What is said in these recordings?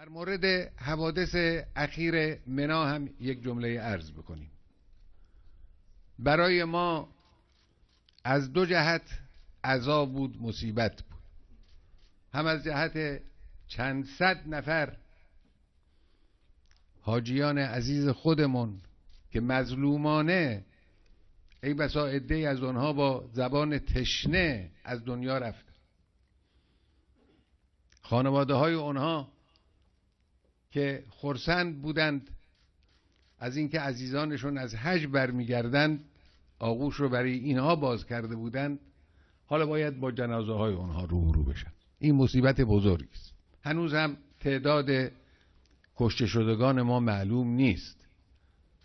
در مورد حوادث اخیر منا هم یک جمله عرض بکنیم برای ما از دو جهت عذاب بود مصیبت بود هم از جهت چند صد نفر حاجیان عزیز خودمون که مظلومانه ای بسا عده از آنها با زبان تشنه از دنیا رفت خانواده های آنها که خرسند بودند از اینکه عزیزانشون از حج برمیگردند آغوش رو برای اینها باز کرده بودند حالا باید با جنازه های اونها روبرو بشن این مصیبت بزرگی است هنوز هم تعداد کشته شدگان ما معلوم نیست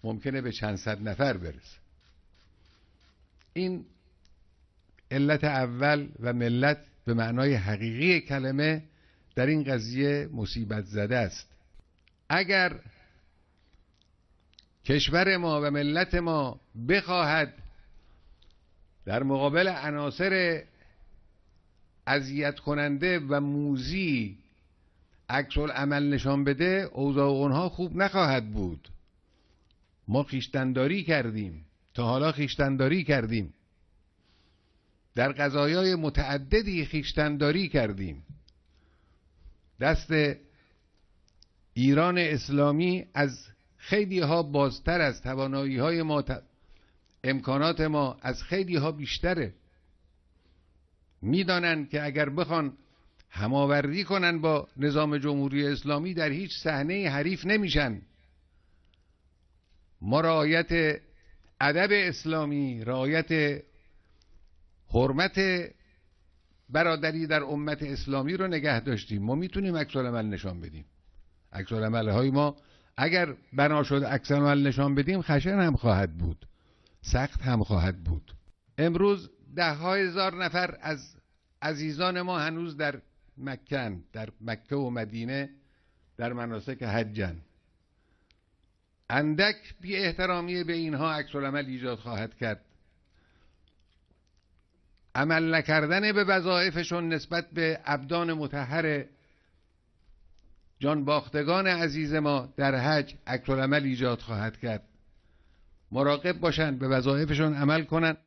ممکنه به چند صد نفر برسه این علت اول و ملت به معنای حقیقی کلمه در این قضیه مصیبت زده است اگر کشور ما و ملت ما بخواهد در مقابل عناصر اذیت کننده و موزی عکس عمل نشان بده اوضاع اونها خوب نخواهد بود ما خیشتنداری کردیم تا حالا خیشتنداری کردیم در قضایای متعددی خیشتنداری کردیم دست ایران اسلامی از خیلی ها بازتر از توانایی های ما امکانات ما از خیلی ها بیشتره میدانند که اگر بخوان هماوردی کنن با نظام جمهوری اسلامی در هیچ صحنه حریف نمیشن ما رعایت ادب اسلامی رعایت حرمت برادری در امت اسلامی رو نگه داشتیم ما میتونیم عکس من نشان بدیم عکس های ما اگر بنا شد عکس نشان بدیم خشن هم خواهد بود سخت هم خواهد بود امروز ده های هزار نفر از عزیزان ما هنوز در مکن در مکه و مدینه در مناسک حجن اندک بی احترامی به اینها عکس ایجاد خواهد کرد عمل نکردن به وظایفشون نسبت به ابدان متحر جان باختگان عزیز ما در حج اکرالعمل ایجاد خواهد کرد مراقب باشند به وظایفشون عمل کنند